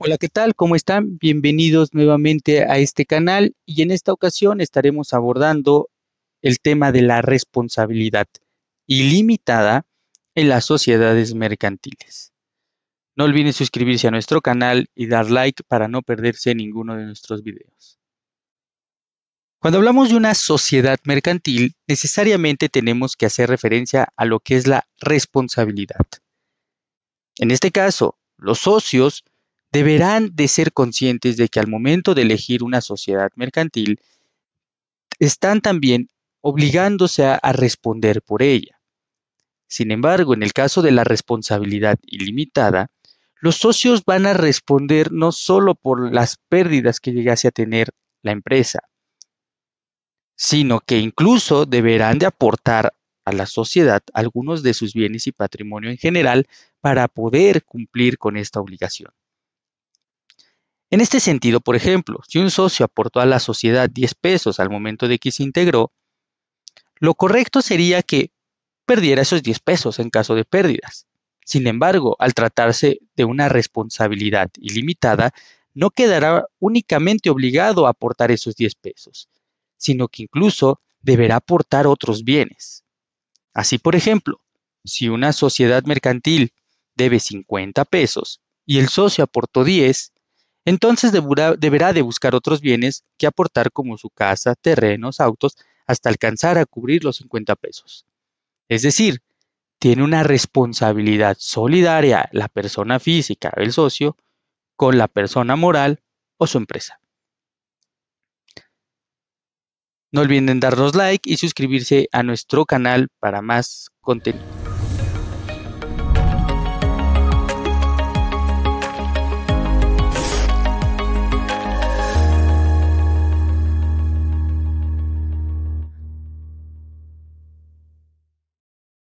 Hola, ¿qué tal? ¿Cómo están? Bienvenidos nuevamente a este canal y en esta ocasión estaremos abordando el tema de la responsabilidad ilimitada en las sociedades mercantiles. No olviden suscribirse a nuestro canal y dar like para no perderse ninguno de nuestros videos. Cuando hablamos de una sociedad mercantil, necesariamente tenemos que hacer referencia a lo que es la responsabilidad. En este caso, los socios deberán de ser conscientes de que al momento de elegir una sociedad mercantil, están también obligándose a, responder por ella. Sin embargo, en el caso de la responsabilidad ilimitada, los socios van a responder no solo por las pérdidas que llegase a tener la empresa, sino que incluso deberán de aportar a la sociedad algunos de sus bienes y patrimonio en general para poder cumplir con esta obligación. En este sentido, por ejemplo, si un socio aportó a la sociedad 10 pesos al momento de que se integró, lo correcto sería que perdiera esos 10 pesos en caso de pérdidas. Sin embargo, al tratarse de una responsabilidad ilimitada, no quedará únicamente obligado a aportar esos 10 pesos, sino que incluso deberá aportar otros bienes. Así, por ejemplo, si una sociedad mercantil debe 50 pesos y el socio aportó 10, entonces deberá, de buscar otros bienes que aportar como su casa, terrenos, autos, hasta alcanzar a cubrir los 50 pesos. Es decir, tiene una responsabilidad solidaria la persona física, el socio, con la persona moral o su empresa. No olviden darnos like y suscribirse a nuestro canal para más contenido.